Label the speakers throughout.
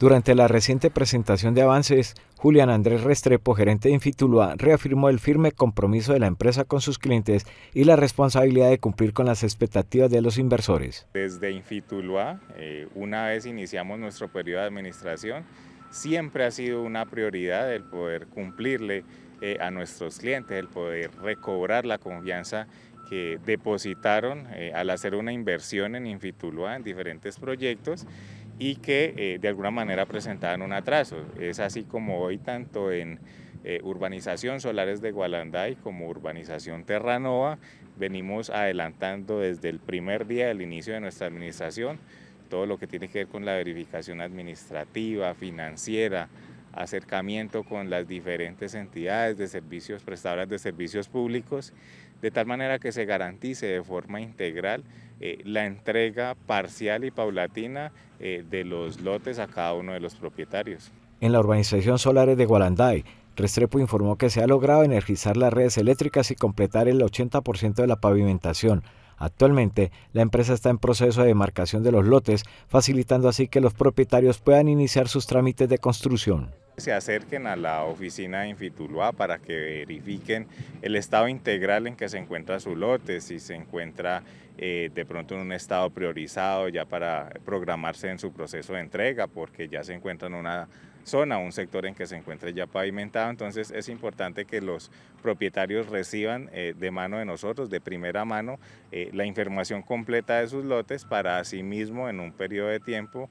Speaker 1: Durante la reciente presentación de avances, Julián Andrés Restrepo, gerente de Infitulua, reafirmó el firme compromiso de la empresa con sus clientes y la responsabilidad de cumplir con las expectativas de los inversores.
Speaker 2: Desde Infitulua, eh, una vez iniciamos nuestro periodo de administración, siempre ha sido una prioridad el poder cumplirle eh, a nuestros clientes, el poder recobrar la confianza que depositaron eh, al hacer una inversión en Infitulua en diferentes proyectos y que eh, de alguna manera presentaban un atraso. Es así como hoy tanto en eh, urbanización Solares de Gualanday como urbanización Terranova venimos adelantando desde el primer día del inicio de nuestra administración todo lo que tiene que ver con la verificación administrativa, financiera, acercamiento con las diferentes entidades de servicios, prestadoras de servicios públicos, de tal manera que se garantice de forma integral eh, la entrega parcial y paulatina eh, de los lotes a cada uno de los propietarios.
Speaker 1: En la urbanización Solares de Gualanday, Restrepo informó que se ha logrado energizar las redes eléctricas y completar el 80% de la pavimentación. Actualmente, la empresa está en proceso de demarcación de los lotes, facilitando así que los propietarios puedan iniciar sus trámites de construcción
Speaker 2: se acerquen a la oficina de Infituluá para que verifiquen el estado integral en que se encuentra su lote, si se encuentra eh, de pronto en un estado priorizado ya para programarse en su proceso de entrega, porque ya se encuentra en una zona, un sector en que se encuentra ya pavimentado. Entonces es importante que los propietarios reciban eh, de mano de nosotros, de primera mano, eh, la información completa de sus lotes para asimismo en un periodo de tiempo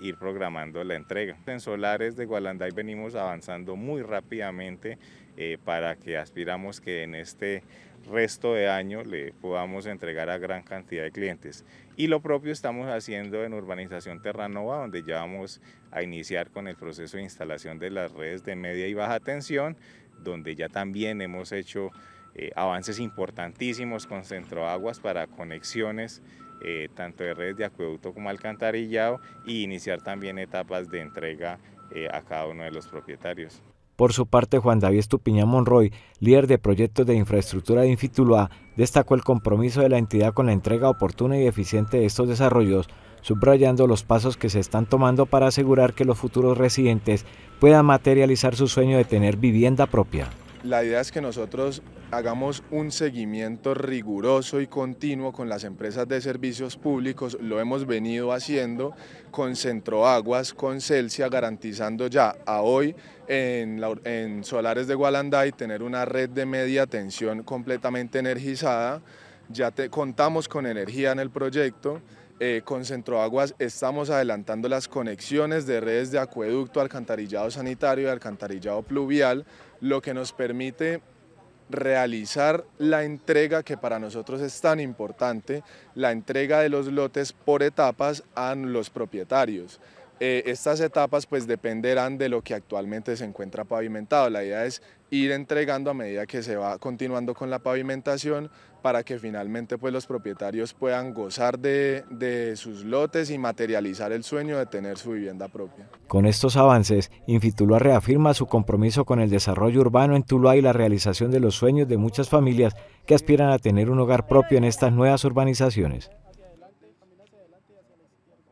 Speaker 2: ir programando la entrega. En solares de Gualanday, venimos avanzando muy rápidamente eh, para que aspiramos que en este resto de año le podamos entregar a gran cantidad de clientes. Y lo propio estamos haciendo en Urbanización Terranova, donde ya vamos a iniciar con el proceso de instalación de las redes de media y baja tensión, donde ya también hemos hecho eh, avances importantísimos con centroaguas para conexiones eh, tanto de redes de acueducto como alcantarillado y iniciar también etapas de entrega eh, a cada uno de los propietarios.
Speaker 1: Por su parte, Juan David Estupiña Monroy, líder de proyectos de infraestructura de Infituloa, destacó el compromiso de la entidad con la entrega oportuna y eficiente de estos desarrollos, subrayando los pasos que se están tomando para asegurar que los futuros residentes puedan materializar su sueño de tener vivienda propia.
Speaker 3: La idea es que nosotros hagamos un seguimiento riguroso y continuo con las empresas de servicios públicos, lo hemos venido haciendo con Centroaguas, con Celsia, garantizando ya a hoy en, Solares de Gualanday tener una red de media tensión completamente energizada, ya contamos con energía en el proyecto, eh, con Centroaguas estamos adelantando las conexiones de redes de acueducto, alcantarillado sanitario y alcantarillado pluvial, lo que nos permite realizar la entrega que para nosotros es tan importante, la entrega de los lotes por etapas a los propietarios. Eh, estas etapas pues dependerán de lo que actualmente se encuentra pavimentado. La idea es ir entregando a medida que se va continuando con la pavimentación para que finalmente pues los propietarios puedan gozar de, de sus lotes y materializar el sueño de tener su vivienda propia.
Speaker 1: Con estos avances, Infitulua reafirma su compromiso con el desarrollo urbano en Tuluá y la realización de los sueños de muchas familias que aspiran a tener un hogar propio en estas nuevas urbanizaciones.